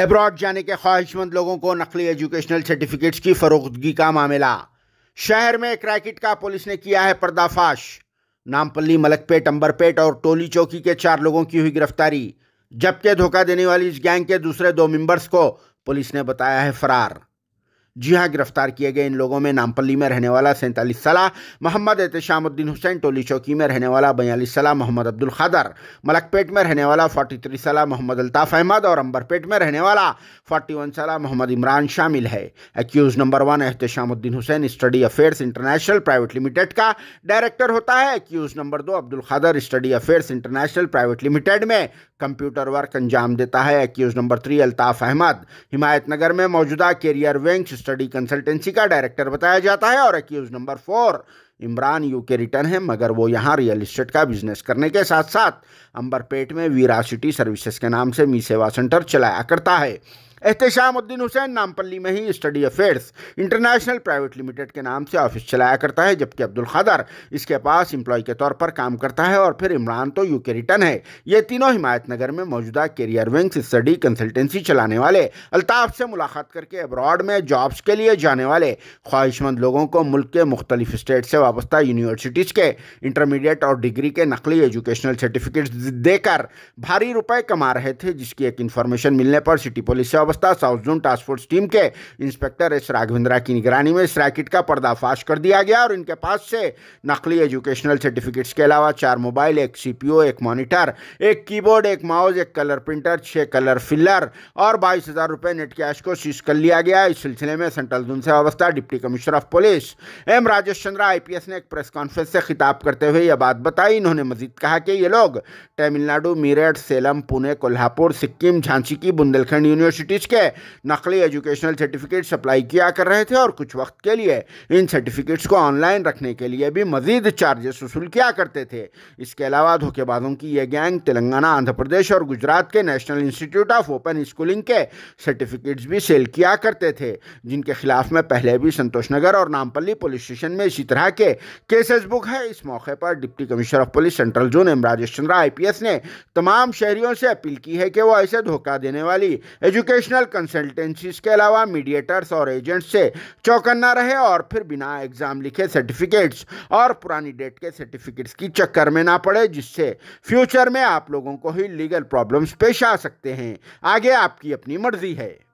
abroad जाने के ख्वाहिशमंद लोगों को नकली एजुकेशनल सर्टिफिकेट्स की फरोख्तगी का मामला शहर में एक रैकेट का पुलिस ने किया है पर्दाफाश नामपल्ली मलकपेट अंबरपेट और टोली चौकी के चार लोगों की हुई गिरफ्तारी जबकि धोखा देने वाली इस गैंग के दूसरे दो मेंबर्स को पुलिस ने बताया है फरार जी हाँ गिरफ्तार किए गए इन लोगों में नामपल्ली में रहने वाला सैंतालीस साल मोहम्मद एहतशामुद्दीन हुसैन टोली चौकी में रहने वाला बयालीस साल मोहम्मद अब्दुल खादर मलकपेट में रहने वाला फोर्टी थ्री साल मोहम्मद अल्ताफ़ अहमद और अंबरपेट में रहने वाला फोर्टी वन साल मोहम्मद इमरान शामिल है accused number one Ehteshamuddin Hussain study affairs international private limited का डायरेक्टर होता है एक्यूज नंबर दो Abdul Khader study affairs international private limited में कंप्यूटर वर्क अंजाम देता है accused number three Altaf Ahmed Himayat Nagar में मौजूदा कैरियर विंग्स स्टडी कंसल्टेंसी का डायरेक्टर बताया जाता है और accused number four Imran U K return है मगर वो यहाँ रियल इस्टेट का बिजनेस करने के साथ साथ अंबरपेट में वीरा सिटी सर्विसेज के नाम से मी सेवा सेंटर चलाया करता है एहतशामुद्दीन हुसैन नामपल्ली में ही study affairs international private limited के नाम से ऑफिस चलाया करता है जबकि अब्दुल खादर इसके पास एम्प्लॉय के तौर पर काम करता है और फिर इमरान तो यूके रिटर्न है ये तीनों नगर में मौजूदा कैरियर विंग्स स्टडी कंसल्टेंसी चलाने वाले अल्ताफ से मुलाकात करके अब्रॉड में जॉब्स के लिए जाने वाले ख्वाहिशमंद लोगों को मुल्क के मुख्तलिफ स्टेट से वाबस्ता यूनिवर्सिटीज़ के इंटरमीडिएट और डिग्री के नकली एजुकेशनल सर्टिफिकेट्स देकर भारी रुपए कमा रहे थे जिसकी एक इन्फॉर्मेशन मिलने पर सिटी पुलिस से अवस्था south zone task force team के इंस्पेक्टर एस राघवेंद्रा की निगरानी में इस रैकेट का पर्दाफाश कर दिया गया और इनके पास से नकली एजुकेशनल सर्टिफिकेट्स के अलावा चार मोबाइल एक सी एक मॉनिटर एक कीबोर्ड एक माउस एक कलर प्रिंटर छः कलर फिलर और बाईस हज़ार नेट कैश को सीज कर लिया गया इस सिलसिले में सेंट्रल जोन से अवस्था deputy commissioner of police M Rajesh Chandra IPS ने एक प्रेस कॉन्फ्रेंस से खिताब करते हुए यह बात बताई इन्होंने मजीद कहा कि ये लोग तमिलनाडु मीरठ सेलम पुणे कोल्हापुर सिक्किम झांसी की बुंदेलखंड यूनिवर्सिटी कॉलेज के नकली एजुकेशनल सर्टिफिकेट सप्लाई किया कर रहे थे और कुछ वक्त के लिए इन सर्टिफिकेट्स को ऑनलाइन रखने के लिए भी मजीद चार्जेस वसूल किया करते थे इसके अलावा धोखेबाजों की यह गैंग तेलंगाना आंध्र प्रदेश और गुजरात के national institute of open schooling के सर्टिफिकेट्स भी सेल किया करते थे जिनके खिलाफ में पहले भी संतोष नगर और नामपल्ली पुलिस स्टेशन में इसी तरह के केसेस बुक है इस मौके पर deputy commissioner of police central zone M Rajesh Chandra IPS ने तमाम शहरियों से अपील की है कि वो ऐसे धोखा देने वाली एजुकेशन प्रोफेशनल कंसल्टेंसीज के अलावा मीडिएटर्स और एजेंट्स से चौकन्ना रहे और फिर बिना एग्जाम लिखे सर्टिफिकेट्स और पुरानी डेट के सर्टिफिकेट्स की चक्कर में ना पड़े जिससे फ्यूचर में आप लोगों को ही लीगल प्रॉब्लम्स पेश आ सकते हैं आगे आपकी अपनी मर्जी है